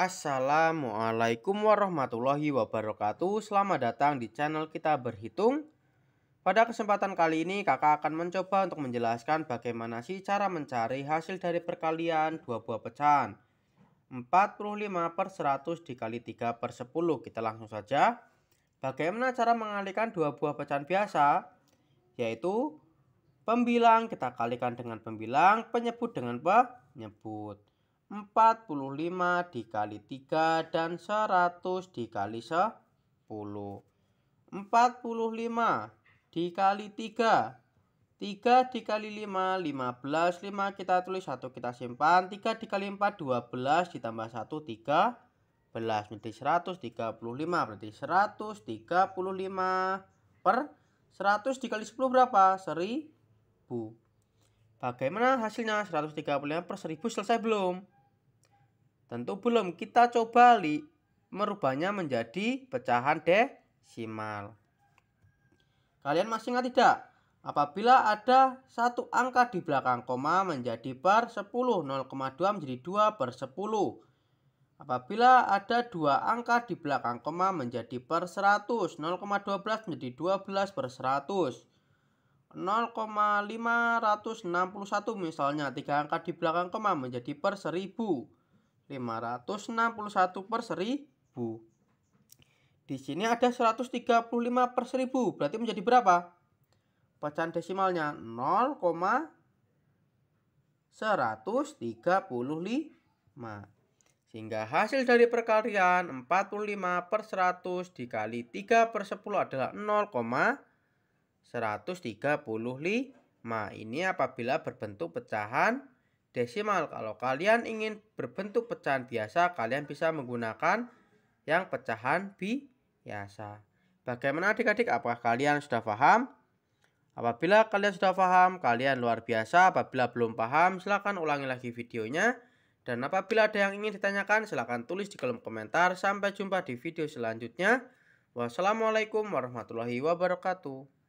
Assalamualaikum warahmatullahi wabarakatuh Selamat datang di channel kita berhitung Pada kesempatan kali ini kakak akan mencoba untuk menjelaskan bagaimana sih cara mencari hasil dari perkalian dua buah pecahan 45 per 100 dikali 3 per 10 Kita langsung saja Bagaimana cara mengalihkan dua buah pecahan biasa Yaitu Pembilang kita kalikan dengan pembilang Penyebut dengan penyebut 45 dikali 3 dan 100 dikali 10. 45 dikali 3. 3 dikali 5, 15, 5 kita tulis 1 kita simpan, 3 dikali 4, 12 ditambah 1, 13 berarti 135 berarti 135 per 100 dikali 10 berapa? 1000 Bagaimana hasilnya 135 per 1000 selesai belum? Tentu belum kita coba li merubahnya menjadi pecahan desimal. Kalian masih ingat tidak? Apabila ada satu angka di belakang koma menjadi per 10, 0,2 menjadi 2 per 10. Apabila ada dua angka di belakang koma menjadi per 100, 0,12 menjadi 12 per 100. 0,561 misalnya tiga angka di belakang koma menjadi per 1000. 561 per 1000. Di sini ada 135 per 1000. Berarti menjadi berapa? Pecahan desimalnya 0,135. Sehingga hasil dari perkalian 45 per 100 dikali 3 per 10 adalah 0,135. Ini apabila berbentuk pecahan desimal. Kalau kalian ingin berbentuk pecahan biasa, kalian bisa menggunakan yang pecahan biasa. Bagaimana adik-adik? Apakah kalian sudah paham? Apabila kalian sudah paham, kalian luar biasa. Apabila belum paham, silahkan ulangi lagi videonya. Dan apabila ada yang ingin ditanyakan, silahkan tulis di kolom komentar. Sampai jumpa di video selanjutnya. Wassalamualaikum warahmatullahi wabarakatuh.